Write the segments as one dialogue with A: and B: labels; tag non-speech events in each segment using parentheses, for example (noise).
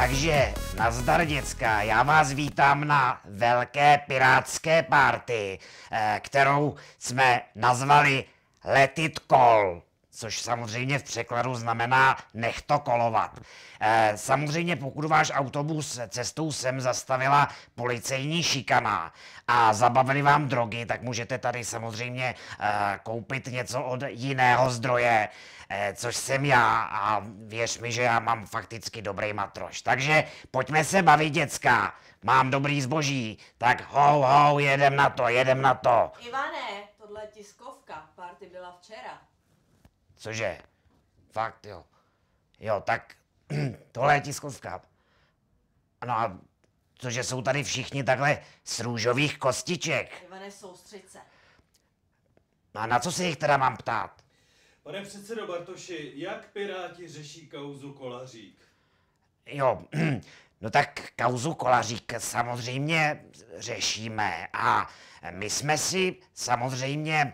A: Takže, nazdar děcka, já vás vítám na velké pirátské party, eh, kterou jsme nazvali Let It Call což samozřejmě v překladu znamená nech to kolovat. E, samozřejmě pokud váš autobus cestou sem zastavila policejní šikana a zabavili vám drogy, tak můžete tady samozřejmě e, koupit něco od jiného zdroje, e, což jsem já a věř mi, že já mám fakticky dobrý matroš. Takže pojďme se bavit, děcka. Mám dobrý zboží, tak hou, hou, jedem na to, jedem na to. Ivane, tohle tiskovka, party byla včera. Cože? Fakt, jo. Jo, tak (clears throat) tohle je tiskovka. No a cože jsou tady všichni takhle z růžových kostiček? Ivane, soustřed se. No a na co se jich teda mám ptát? Pane předsedo Bartoši, jak Piráti řeší kauzu Kolařík? Jo, (clears throat) No tak kauzu Kolařík samozřejmě řešíme a my jsme si samozřejmě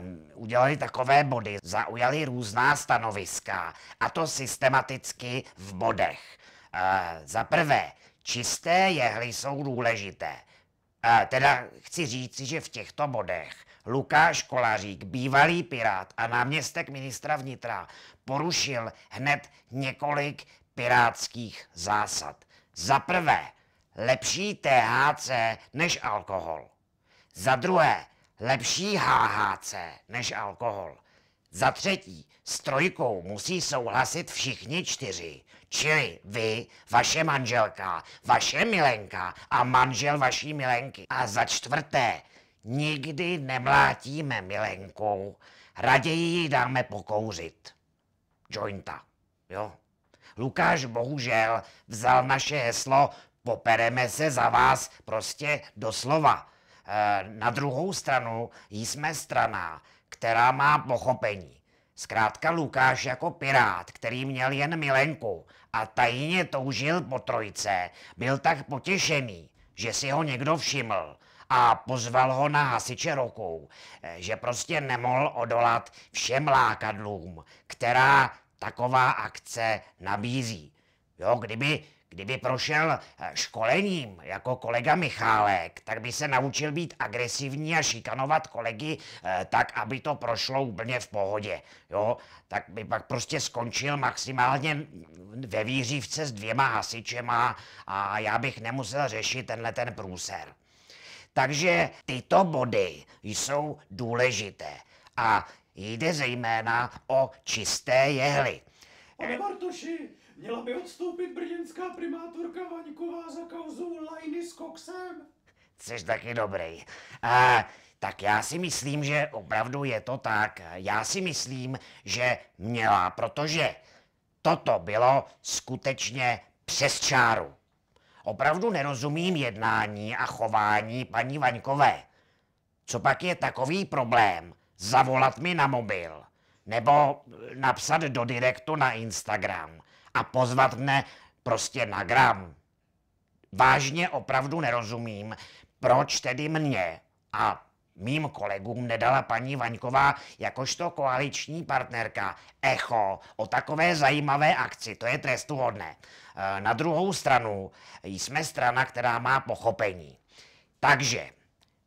A: um, udělali takové body, zaujali různá stanoviska a to systematicky v bodech. Uh, za prvé, čisté jehly jsou důležité. Uh, teda chci říct, že v těchto bodech Lukáš Kolařík, bývalý pirát a náměstek ministra vnitra, porušil hned několik pirátských zásad. Za prvé, lepší THC než alkohol. Za druhé, lepší HHC než alkohol. Za třetí, s trojkou musí souhlasit všichni čtyři. Čili vy, vaše manželka, vaše milenka a manžel vaší milenky. A za čtvrté, nikdy nemlátíme milenkou, raději ji dáme pokouřit. Jointa, jo? Lukáš bohužel vzal naše heslo popereme se za vás prostě doslova. slova. Eh, na druhou stranu jsme strana, která má pochopení. Zkrátka Lukáš jako pirát, který měl jen milenku a tajně toužil po trojce, byl tak potěšený, že si ho někdo všiml a pozval ho na hasiče roku, eh, že prostě nemohl odolat všem lákadlům, která taková akce nabízí. Jo, kdyby, kdyby prošel eh, školením jako kolega Michálek, tak by se naučil být agresivní a šikanovat kolegy eh, tak, aby to prošlo úplně v pohodě. Jo? Tak by pak prostě skončil maximálně ve výřivce s dvěma hasičema a já bych nemusel řešit tenhle ten průser. Takže tyto body jsou důležité. A Jde zejména o čisté jehly. Pane Bartoši, měla by odstoupit brněnská primátorka Vaňková za kauzou lajny s koksem? Jsi taky dobrý. A, tak já si myslím, že opravdu je to tak. Já si myslím, že měla, protože toto bylo skutečně přes čáru. Opravdu nerozumím jednání a chování paní Vaňkové. Co pak je takový problém, zavolat mi na mobil nebo napsat do direktu na Instagram a pozvat mne prostě na gram. Vážně opravdu nerozumím, proč tedy mě a mým kolegům nedala paní Vaňková jakožto koaliční partnerka echo o takové zajímavé akci. To je trestuhodné. E, na druhou stranu jsme strana, která má pochopení. Takže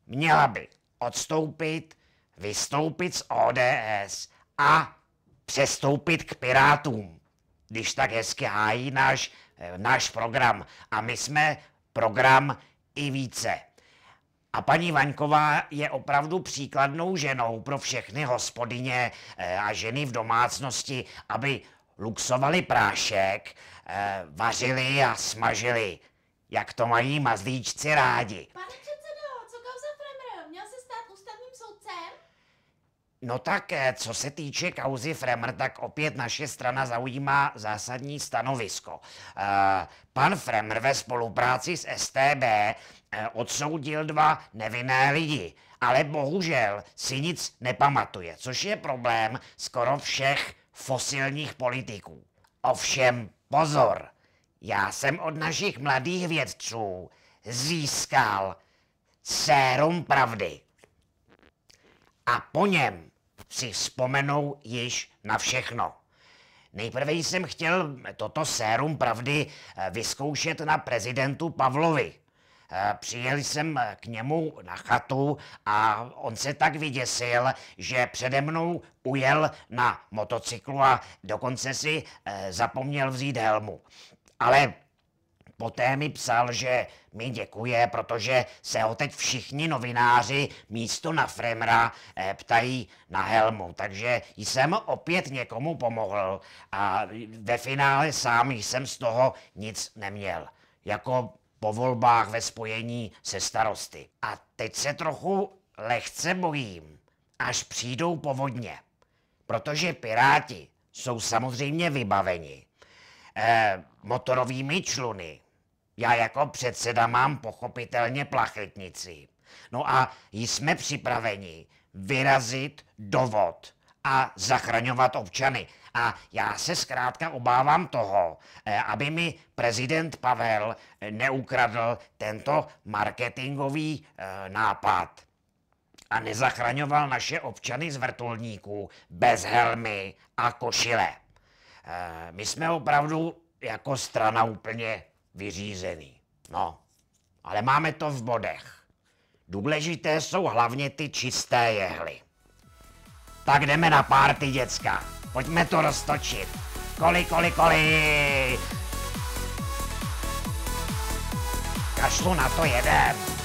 A: měla by odstoupit vystoupit z ODS a přestoupit k Pirátům, když tak hezky hájí náš, eh, náš program. A my jsme program i více. A paní Vaňková je opravdu příkladnou ženou pro všechny hospodyně eh, a ženy v domácnosti, aby luxovali prášek, eh, vařili a smažili, jak to mají mazlíčci rádi. Pane No tak, co se týče kauzy Fremr, tak opět naše strana zaujímá zásadní stanovisko. Eh, pan Fremr ve spolupráci s STB eh, odsoudil dva nevinné lidi, ale bohužel si nic nepamatuje, což je problém skoro všech fosilních politiků. Ovšem pozor, já jsem od našich mladých vědců získal sérum pravdy. A po něm si vzpomenou již na všechno. Nejprve jsem chtěl toto sérum pravdy eh, vyzkoušet na prezidentu Pavlovi. Eh, přijel jsem eh, k němu na chatu a on se tak vyděsil, že přede mnou ujel na motocyklu a dokonce si zapomněl vzít helmu. Ale Poté mi psal, že mi děkuje, protože se ho teď všichni novináři místo na Fremra eh, ptají na Helmu. Takže jsem opět někomu pomohl a ve finále sám jsem z toho nic neměl. Jako po volbách ve spojení se starosty. A teď se trochu lehce bojím, až přijdou povodně. Protože Piráti jsou samozřejmě vybaveni eh, motorovými čluny, já jako předseda mám pochopitelně plachetnici. No a jsme připraveni vyrazit dovod a zachraňovat občany. A já se zkrátka obávám toho, eh, aby mi prezident Pavel eh, neukradl tento marketingový eh, nápad a nezachraňoval naše občany z vrtulníků bez helmy a košile. My jsme opravdu jako strana úplně vyřízený. No, ale máme to v bodech. Důležité jsou hlavně ty čisté jehly. Tak jdeme na párty, děcka. Pojďme to roztočit. Koli, koli, koli! Kašlu na to jedem.